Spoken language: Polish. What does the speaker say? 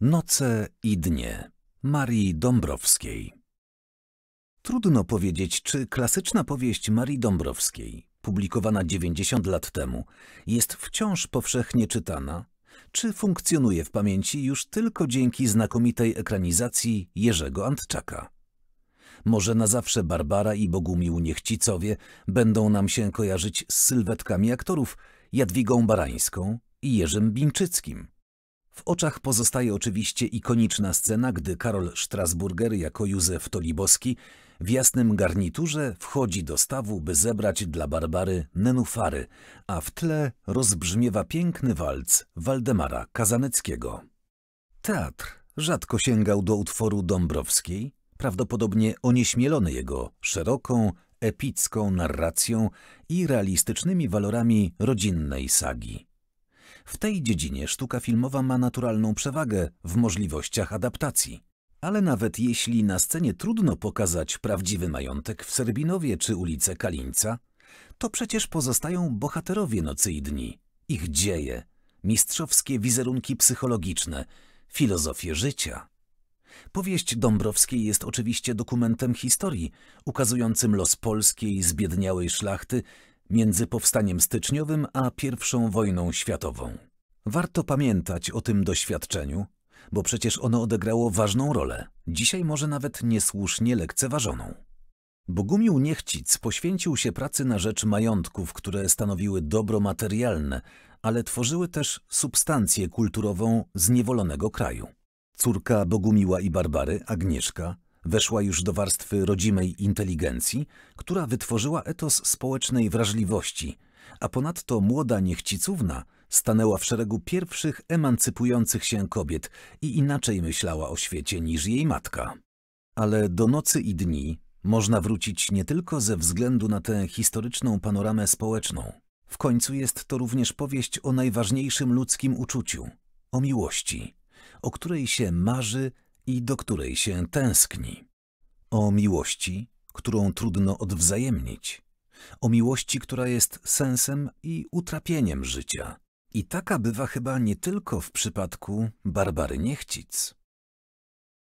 Noce i dnie Marii Dąbrowskiej Trudno powiedzieć, czy klasyczna powieść Marii Dąbrowskiej, publikowana 90 lat temu, jest wciąż powszechnie czytana, czy funkcjonuje w pamięci już tylko dzięki znakomitej ekranizacji Jerzego Antczaka. Może na zawsze Barbara i Bogumił Niechcicowie będą nam się kojarzyć z sylwetkami aktorów Jadwigą Barańską i Jerzym Bińczyckim – w oczach pozostaje oczywiście ikoniczna scena, gdy Karol Strasburger jako Józef Toliboski w jasnym garniturze wchodzi do stawu, by zebrać dla Barbary nenufary, a w tle rozbrzmiewa piękny walc Waldemara Kazaneckiego. Teatr rzadko sięgał do utworu Dąbrowskiej, prawdopodobnie onieśmielony jego szeroką, epicką narracją i realistycznymi walorami rodzinnej sagi. W tej dziedzinie sztuka filmowa ma naturalną przewagę w możliwościach adaptacji. Ale nawet jeśli na scenie trudno pokazać prawdziwy majątek w Serbinowie czy ulicę Kalińca, to przecież pozostają bohaterowie nocy i dni, ich dzieje, mistrzowskie wizerunki psychologiczne, filozofie życia. Powieść Dąbrowskiej jest oczywiście dokumentem historii, ukazującym los polskiej, zbiedniałej szlachty między powstaniem styczniowym a I wojną światową. Warto pamiętać o tym doświadczeniu, bo przecież ono odegrało ważną rolę, dzisiaj może nawet niesłusznie lekceważoną. Bogumił Niechcic poświęcił się pracy na rzecz majątków, które stanowiły dobro materialne, ale tworzyły też substancję kulturową zniewolonego kraju. Córka Bogumiła i Barbary, Agnieszka, Weszła już do warstwy rodzimej inteligencji, która wytworzyła etos społecznej wrażliwości, a ponadto młoda niechcicówna stanęła w szeregu pierwszych emancypujących się kobiet i inaczej myślała o świecie niż jej matka. Ale do nocy i dni można wrócić nie tylko ze względu na tę historyczną panoramę społeczną. W końcu jest to również powieść o najważniejszym ludzkim uczuciu o miłości, o której się marzy i do której się tęskni. O miłości, którą trudno odwzajemnić. O miłości, która jest sensem i utrapieniem życia. I taka bywa chyba nie tylko w przypadku Barbary Niechcic.